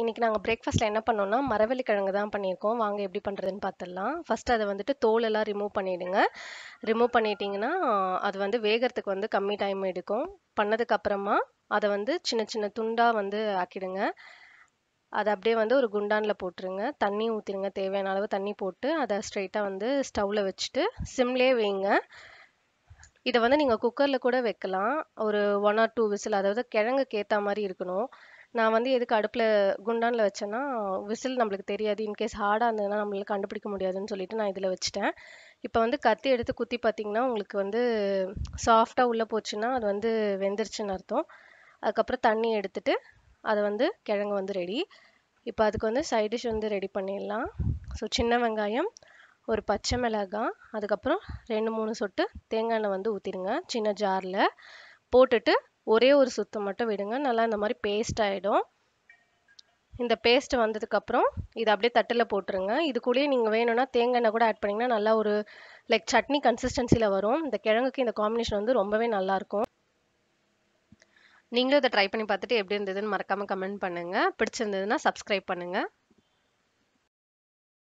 இன்றைக்கி நாங்கள் பிரேக்ஃபாஸ்ட்டில் என்ன பண்ணோம்னா மரவள்ளி கிழங்கு தான் பண்ணியிருக்கோம் வாங்க எப்படி பண்ணுறதுன்னு பார்த்துடலாம் ஃபஸ்ட்டு அதை வந்துட்டு தோலெல்லாம் ரிமூவ் பண்ணிவிடுங்க ரிமூவ் பண்ணிட்டீங்கன்னா அது வந்து வேகிறதுக்கு வந்து கம்மி டைம் எடுக்கும் பண்ணதுக்கப்புறமா அதை வந்து சின்ன சின்ன துண்டாக வந்து ஆக்கிடுங்க அதை அப்படியே வந்து ஒரு குண்டானில் போட்டுருங்க தண்ணி ஊற்றிடுங்க தேவையான அளவு தண்ணி போட்டு அதை ஸ்ட்ரைட்டாக வந்து ஸ்டவ்வில் வச்சுட்டு சிம்லேயே வைங்க இதை வந்து நீங்கள் குக்கரில் கூட வைக்கலாம் ஒரு ஒன் ஆர் டூ விசில் அதாவது கிழங்குக்கு ஏற்ற மாதிரி இருக்கணும் நான் வந்து எதுக்கு அடுப்பில் குண்டானில் வச்சேன்னா விசில் நம்மளுக்கு தெரியாது இன்கேஸ் ஹார்டாக இருந்ததுன்னா நம்மளால கண்டுபிடிக்க முடியாதுன்னு சொல்லிட்டு நான் இதில் வச்சுட்டேன் இப்போ வந்து கத்தி எடுத்து குத்தி பார்த்தீங்கன்னா உங்களுக்கு வந்து சாஃப்டாக உள்ளே போச்சுன்னா அது வந்து வெந்துருச்சுன்னு அர்த்தம் அதுக்கப்புறம் தண்ணி எடுத்துட்டு அதை வந்து கிழங்கு வந்து ரெடி இப்போ அதுக்கு வந்து சைட் டிஷ் வந்து ரெடி பண்ணிடலாம் ஸோ சின்ன வெங்காயம் ஒரு பச்சை மிளகாய் அதுக்கப்புறம் ரெண்டு மூணு சொட்டு தேங்காய் எண்ணெய் வந்து ஊற்றிடுங்க சின்ன ஜாரில் போட்டுட்டு ஒரே ஒரு சுத்து மட்டும் விடுங்க நல்லா இந்த மாதிரி பேஸ்ட் ஆகிடும் இந்த பேஸ்ட் வந்ததுக்கப்புறம் இதை அப்படியே தட்டில் போட்டுருங்க இது நீங்கள் வேணும்னா தேங்காய் கூட ஆட் பண்ணிங்கன்னா நல்லா ஒரு லைக் சட்னி கன்சிஸ்டன்சியில் வரும் இந்த கிழங்குக்கு இந்த காம்பினேஷன் வந்து ரொம்பவே நல்லாயிருக்கும் நீங்களும் இதை ட்ரை பண்ணி பார்த்துட்டு எப்படி இருந்ததுன்னு மறக்காமல் கமெண்ட் பண்ணுங்கள் பிடிச்சிருந்ததுன்னா சப்ஸ்கிரைப் பண்ணுங்கள்